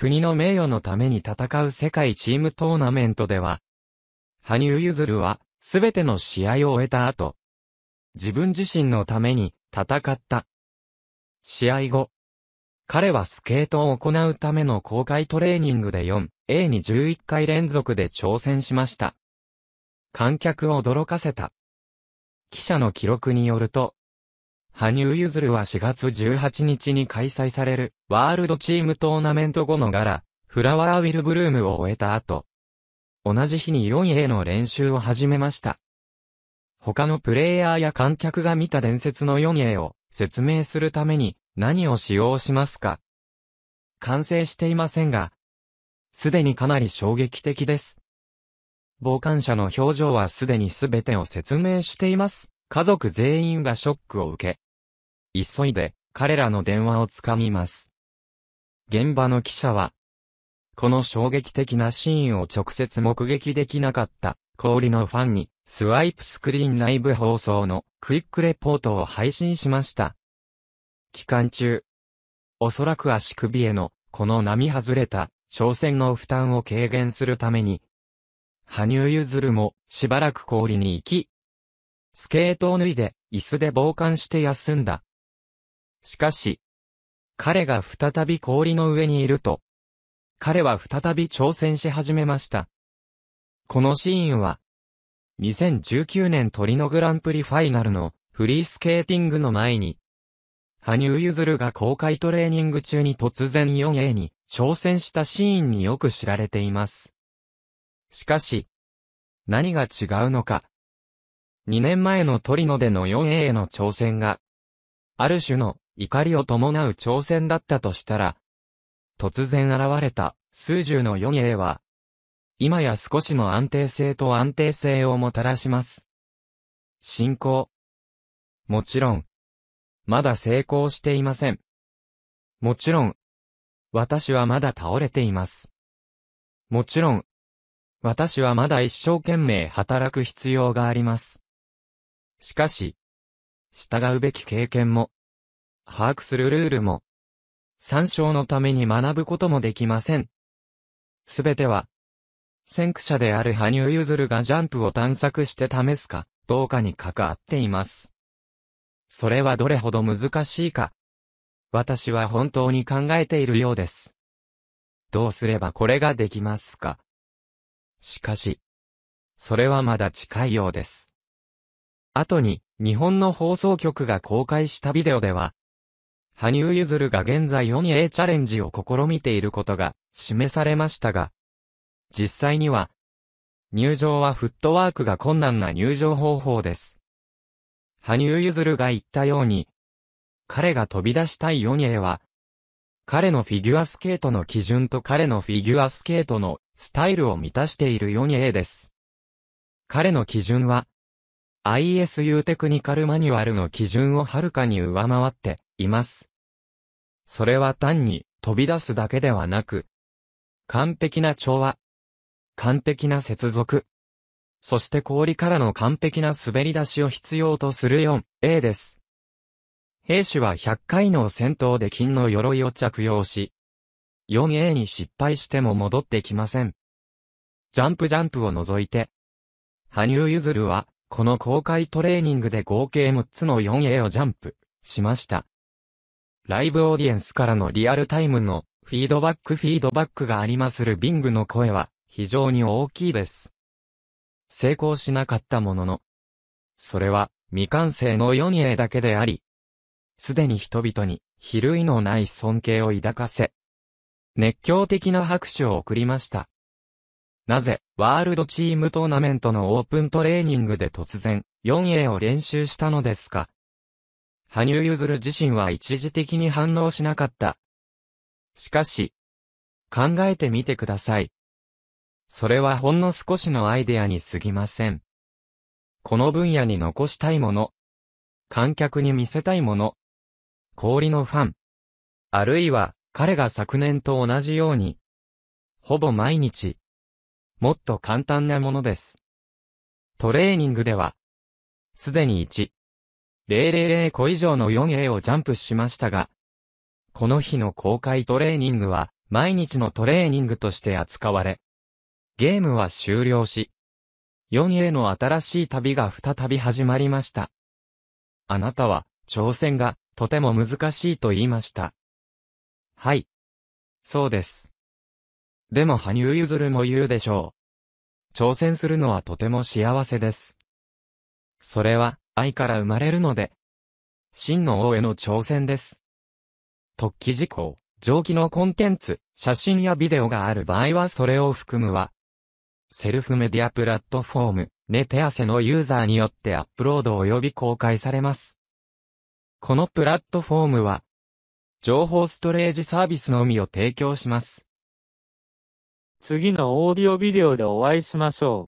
国の名誉のために戦う世界チームトーナメントでは、羽生結弦は、すべての試合を終えた後、自分自身のために戦った。試合後、彼はスケートを行うための公開トレーニングで 4A に11回連続で挑戦しました。観客を驚かせた。記者の記録によると、羽生結弦は4月18日に開催されるワールドチームトーナメント後の柄、フラワーウィルブルームを終えた後、同じ日に 4A の練習を始めました。他のプレイヤーや観客が見た伝説の 4A を説明するために何を使用しますか完成していませんが、すでにかなり衝撃的です。傍観者の表情はすでに全てを説明しています。家族全員がショックを受け、急いで、彼らの電話をつかみます。現場の記者は、この衝撃的なシーンを直接目撃できなかった、氷のファンに、スワイプスクリーン内部放送のクイックレポートを配信しました。期間中、おそらく足首への、この波外れた、挑戦の負担を軽減するために、羽生結弦も、しばらく氷に行き、スケートを脱いで、椅子で傍観して休んだ。しかし、彼が再び氷の上にいると、彼は再び挑戦し始めました。このシーンは、2019年トリノグランプリファイナルのフリースケーティングの前に、羽生結弦が公開トレーニング中に突然 4A に挑戦したシーンによく知られています。しかし、何が違うのか。2年前のトリノでの 4A への挑戦が、ある種の怒りを伴う挑戦だったとしたら、突然現れた数十の4英は、今や少しの安定性と安定性をもたらします。進行。もちろん、まだ成功していません。もちろん、私はまだ倒れています。もちろん、私はまだ一生懸命働く必要があります。しかし、従うべき経験も、把握するルールも、参照のために学ぶこともできません。すべては、先駆者である羽生結弦がジャンプを探索して試すか、どうかに関わっています。それはどれほど難しいか。私は本当に考えているようです。どうすればこれができますかしかし、それはまだ近いようです。後に、日本の放送局が公開したビデオでは、羽生結弦が現在 4A チャレンジを試みていることが示されましたが、実際には、入場はフットワークが困難な入場方法です。羽生結弦が言ったように、彼が飛び出したい 4A は、彼のフィギュアスケートの基準と彼のフィギュアスケートのスタイルを満たしている 4A です。彼の基準は、ISU テクニカルマニュアルの基準をはるかに上回って、います。それは単に飛び出すだけではなく、完璧な調和、完璧な接続、そして氷からの完璧な滑り出しを必要とする 4A です。兵士は100回の戦闘で金の鎧を着用し、4A に失敗しても戻ってきません。ジャンプジャンプを除いて、羽生結弦は、この公開トレーニングで合計6つの 4A をジャンプしました。ライブオーディエンスからのリアルタイムのフィードバックフィードバックがありまするビングの声は非常に大きいです。成功しなかったものの、それは未完成の4 a だけであり、すでに人々に比類のない尊敬を抱かせ、熱狂的な拍手を送りました。なぜ、ワールドチームトーナメントのオープントレーニングで突然、4A を練習したのですか羽生結弦自身は一時的に反応しなかった。しかし、考えてみてください。それはほんの少しのアイデアに過ぎません。この分野に残したいもの、観客に見せたいもの、氷のファン、あるいは彼が昨年と同じように、ほぼ毎日、もっと簡単なものです。トレーニングでは、すでに1、000個以上の 4A をジャンプしましたが、この日の公開トレーニングは毎日のトレーニングとして扱われ、ゲームは終了し、4A の新しい旅が再び始まりました。あなたは挑戦がとても難しいと言いました。はい。そうです。でも羽生結弦も言うでしょう。挑戦するのはとても幸せです。それは、愛から生まれるので、真の王への挑戦です。特記事項、上記のコンテンツ、写真やビデオがある場合はそれを含むは、セルフメディアプラットフォーム、寝手汗のユーザーによってアップロード及び公開されます。このプラットフォームは、情報ストレージサービスのみを提供します。次のオーディオビデオでお会いしましょう。